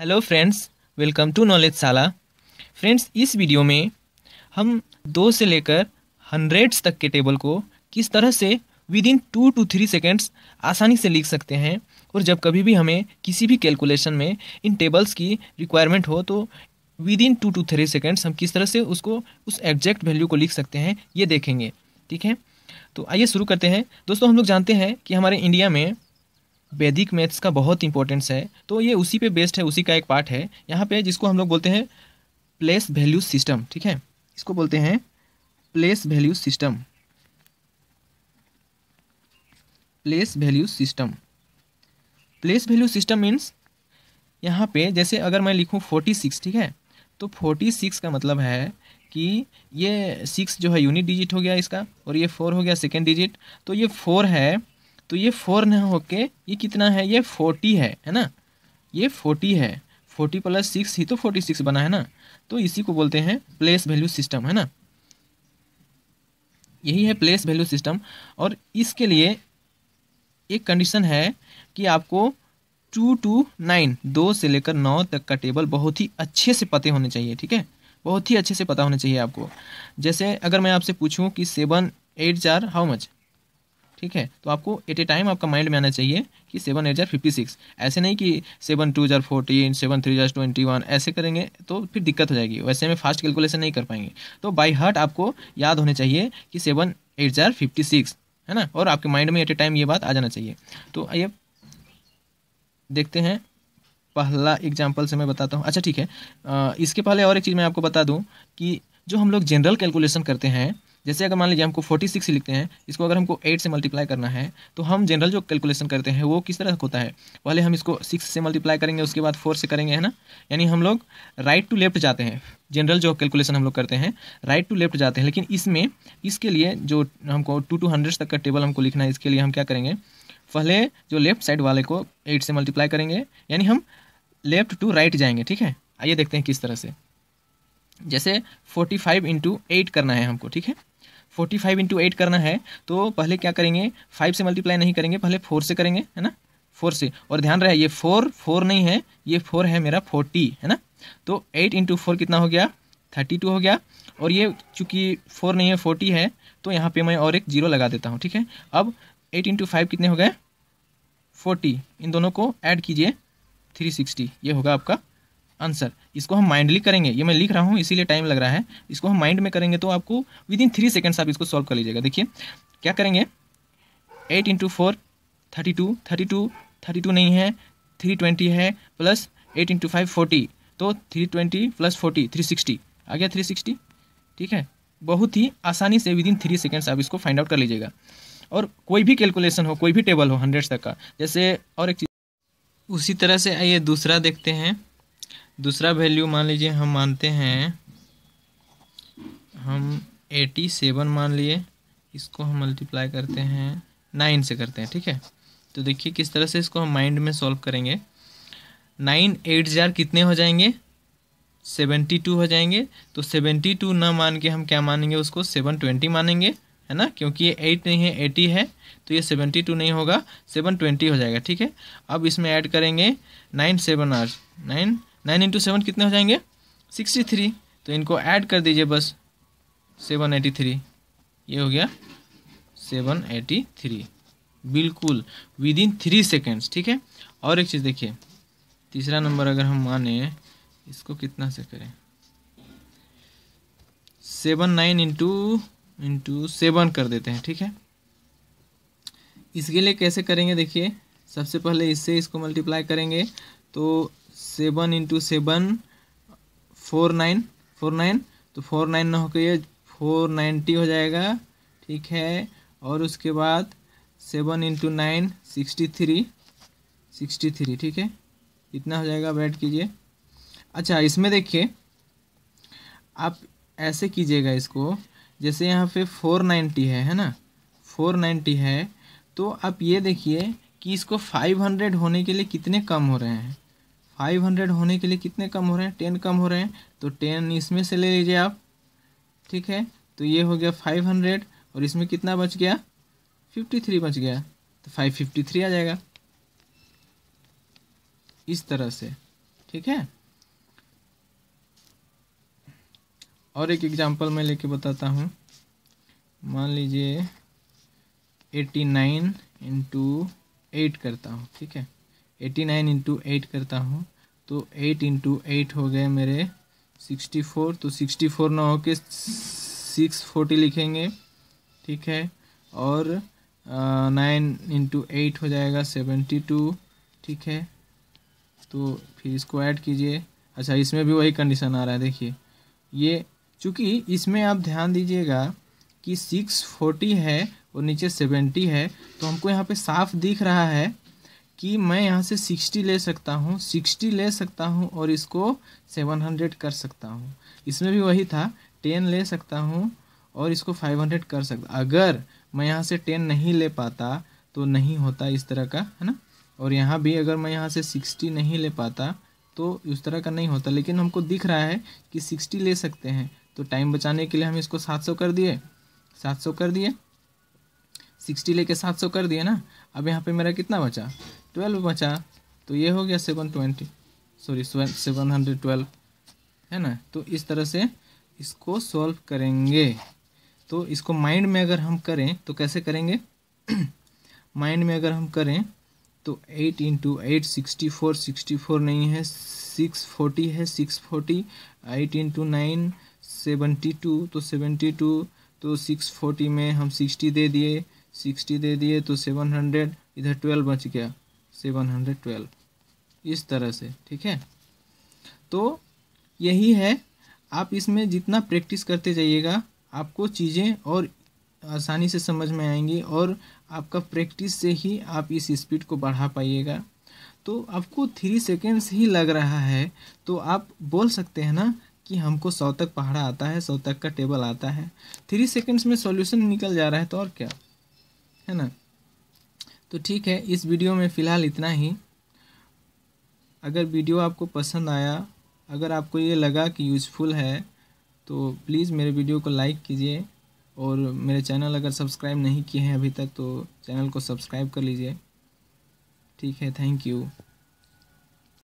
hello friends welcome to knowledge साला friends इस video में हम दो से लेकर हंड्रेड्स तक के टेबल को किस तरह से within two two three seconds आसानी से लिख सकते हैं और जब कभी भी हमें किसी भी कैलकुलेशन में इन टेबल्स की रिक्वायरमेंट हो तो within two two three seconds हम किस तरह से उसको उस एग्जैक्ट वैल्यू को लिख सकते हैं ये देखेंगे ठीक है तो आइए शुरू करते हैं दोस्तों हम लोग जानते हैं कि हमारे इंडिया में वैदिक मैथ्स का बहुत इंपॉर्टेंस है तो ये उसी पे बेस्ड है उसी का एक पार्ट है यहाँ पे जिसको हम लोग बोलते हैं प्लेस वैल्यू सिस्टम ठीक है इसको बोलते हैं place value system place value system place value system means यहाँ पे जैसे अगर मैं लिखूँ फोर्टी सिक्स ठीक है तो फोर्टी सिक्स का मतलब है कि ये सिक्स जो है यूनिट डिजिट हो गया इसका और ये फोर हो गया सेकेंड डिजिट तो ये फोर है तो ये फोर ना होके ये कितना है ये फोर्टी है है ना ये फोर्टी है फोर्टी प्लस सिक्स ही तो फोर्टी सिक्स बना है ना तो इसी को बोलते हैं प्लेस वैल्यू सिस्टम है ना यही है प्लेस वैल्यू सिस्टम और इसके लिए एक कंडीशन है कि आपको टू टू नाइन दो से लेकर नौ तक का टेबल बहुत ही अच्छे से पते होने चाहिए ठीक है बहुत ही अच्छे से पता होना चाहिए आपको जैसे अगर मैं आपसे पूछूं कि सेवन एट चार हाउ मच ठीक है तो आपको एट ए टाइम आपका माइंड में आना चाहिए कि सेवन एट जार फिफ्टी सिक्स ऐसे नहीं कि सेवन टू जार फोर्टीन सेवन थ्री जार ट्वेंटी वन ऐसे करेंगे तो फिर दिक्कत हो जाएगी वैसे में फास्ट कैलकुलेशन नहीं कर पाएंगे तो बाई हार्ट आपको याद होने चाहिए कि सेवन एट जार फिफ्टी सिक्स है ना और आपके माइंड में एट ए टाइम ये बात आ जाना चाहिए तो ये देखते हैं पहला एग्जाम्पल से मैं बताता हूँ अच्छा ठीक है इसके पहले और एक चीज़ मैं आपको बता दूँ कि जो हम लोग जनरल कैलकुलेशन करते हैं जैसे अगर मान लीजिए हमको फोर्टी सिक्स लिखते हैं इसको अगर हमको एट से मल्टीप्लाई करना है तो हम जनरल जो कैलकुलेशन करते हैं वो किस तरह होता है पहले हम इसको सिक्स से मल्टीप्लाई करेंगे उसके बाद फोर से करेंगे है ना यानी हम लोग राइट टू लेफ्ट जाते हैं जनरल जो कैलकुलेशन हम लोग करते हैं राइट टू लेफ्ट जाते हैं लेकिन इसमें इसके लिए जो हमको टू टू हंड्रेड तक का टेबल हमको लिखना है इसके लिए हम क्या करेंगे पहले जो लेफ्ट साइड वाले को एट से मल्टीप्लाई करेंगे यानी हम लेफ्ट टू राइट जाएंगे ठीक है आइए देखते हैं किस तरह से जैसे फोर्टी फाइव इंटू एट करना है हमको ठीक है फोर्टी फाइव इंटू एट करना है तो पहले क्या करेंगे फाइव से मल्टीप्लाई नहीं करेंगे पहले फोर से करेंगे है ना फोर से और ध्यान रहे ये फोर फोर नहीं है ये फोर है मेरा फोर्टी है ना तो एट इंटू फोर कितना हो गया थर्टी टू हो गया और ये चूंकि फोर नहीं है फोर्टी है तो यहाँ पे मैं और एक जीरो लगा देता हूँ ठीक है अब एट इंटू फाइव कितने हो गए फोर्टी इन दोनों को ऐड कीजिए थ्री सिक्सटी ये होगा आपका आंसर इसको हम माइंडली करेंगे ये मैं लिख रहा हूँ इसीलिए टाइम लग रहा है इसको हम माइंड में करेंगे तो आपको विद इन थ्री सेकेंड्स आप इसको सॉल्व कर लीजिएगा देखिए क्या करेंगे eight into four thirty two thirty two thirty two नहीं है थ्री ट्वेंटी है plus eight into five forty तो three twenty plus forty three sixty आ गया थ्री सिक्सटी ठीक है बहुत ही आसानी से विद इन थ्री सेकेंड्स आप इसको फाइंड आउट कर लीजिएगा और कोई भी कैलकुलेशन हो कोई भी टेबल हो हंड्रेड तक का जैसे और एक चीज़ उसी तरह से आइए दूसरा देखते हैं दूसरा वैल्यू मान लीजिए हम मानते हैं हम एटी सेवन मान लिए इसको हम मल्टीप्लाई करते हैं नाइन से करते हैं ठीक है तो देखिए किस तरह से इसको हम माइंड में सॉल्व करेंगे नाइन एट जार कितने हो जाएंगे सेवेंटी टू हो जाएंगे तो सेवेंटी टू ना मान के हम क्या मानेंगे उसको सेवन ट्वेंटी मानेंगे है ना क्योंकि ये एट नहीं है एटी है तो ये सेवेंटी टू नहीं होगा सेवन ट्वेंटी हो जाएगा ठीक है अब इसमें ऐड करेंगे nine seven or nine nine into seven कितने हो जाएंगे सिक्सटी थ्री तो इनको ऐड कर दीजिए बस सेवन एटी थ्री ये हो गया सेवन एटी थ्री बिल्कुल विद इन थ्री सेकेंड्स ठीक है और एक चीज़ देखिए तीसरा नंबर अगर हम माने इसको कितना से करें seven nine into into seven कर देते हैं ठीक है इसके लिए कैसे करेंगे देखिए सबसे पहले इससे इसको मल्टीप्लाई करेंगे तो seven into seven four nine four nine तो फोर नाइन ना होकर ये फोर नाइन्टी हो जाएगा ठीक है और उसके बाद seven into nine sixty three sixty three ठीक है इतना हो जाएगा बैठ कीजिए अच्छा इसमें देखिए आप ऐसे कीजिएगा इसको जैसे यहाँ पे फोर नाइन्टी है है ना फोर नाइन्टी है तो आप ये देखिए कि इसको फाइव हंड्रेड होने के लिए कितने कम हो रहे हैं फाइव हंड्रेड होने के लिए कितने कम हो रहे हैं टेन कम हो रहे हैं तो टेन इसमें से ले लीजिए आप ठीक है तो ये हो गया फाइव हंड्रेड और इसमें कितना बच गया फिफ्टी थ्री बच गया तो फाइव फिफ्टी थ्री आ जाएगा इस तरह से ठीक है और एक एग्जांपल मैं लेके बताता हूँ मान लीजिए एटी नाइन इंटू एट करता हूँ ठीक है एटी नाइन इंटू एट करता हूँ तो एट इंटू एट हो गए मेरे सिक्सटी फोर तो सिक्सटी फोर ना हो के सिक्स फोर्टी लिखेंगे ठीक है और नाइन इंटू एट हो जाएगा सेवेंटी टू ठीक है तो फिर इसको ऐड कीजिए अच्छा इसमें भी वही कंडीशन आ रहा है देखिए ये चूँकि इसमें आप ध्यान दीजिएगा कि सिक्स फोर्टी है और नीचे सेवेंटी है तो हमको यहाँ पे साफ दिख रहा है कि मैं यहाँ से सिक्सटी ले सकता हूँ सिक्सटी ले सकता हूँ और इसको सेवन हंड्रेड कर सकता हूँ इसमें भी वही था टेन ले सकता हूँ और इसको फाइव हंड्रेड कर सकता अगर मैं यहाँ से टेन नहीं ले पाता तो नहीं होता इस तरह का है ना और यहाँ भी अगर मैं यहाँ से सिक्सटी नहीं ले पाता तो उस तरह का नहीं होता लेकिन हमको दिख रहा है कि सिक्सटी ले सकते हैं तो टाइम बचाने के लिए हम इसको सात सौ कर दिए सात सौ कर दिए सिक्सटी लेके सात सौ कर दिया ना अब यहाँ पे मेरा कितना बचा ट्वेल्व बचा तो ये हो गया seven twenty sorry seven hundred twelve है ना तो इस तरह से इसको सॉल्व करेंगे तो इसको माइंड में अगर हम करें तो कैसे करेंगे माइंड में अगर हम करें तो eight into eight sixty four sixty four नहीं है सिक्स फोर्टी है six forty eight into nine seventy two तो सेवेंटी टू तो सिक्स फोर्टी में हम सिक्सटी दे दिए सिक्सटी दे दिए तो सेवन हंड्रेड इधर ट्वेल्व बच गया सेवन हंड्रेड ट्वेल्व इस तरह से ठीक है तो यही है आप इसमें जितना प्रैक्टिस करते जाइएगा आपको चीज़ें और आसानी से समझ में आएंगी और आपका प्रैक्टिस से ही आप इस स्पीड को बढ़ा पाइएगा तो आपको थ्री सेकेंड्स ही लग रहा है तो आप बोल सकते हैं ना कि हमको सौ तक पहाड़ा आता है सौ तक का टेबल आता है थ्री सेकेंड्स में सॉल्यूशन निकल जा रहा है तो और क्या है ना तो ठीक है इस वीडियो में फ़िलहाल इतना ही अगर वीडियो आपको पसंद आया अगर आपको ये लगा कि यूज़फुल है तो प्लीज़ मेरे वीडियो को लाइक कीजिए और मेरे चैनल अगर सब्सक्राइब नहीं किए हैं अभी तक तो चैनल को सब्सक्राइब कर लीजिए ठीक है थैंक यू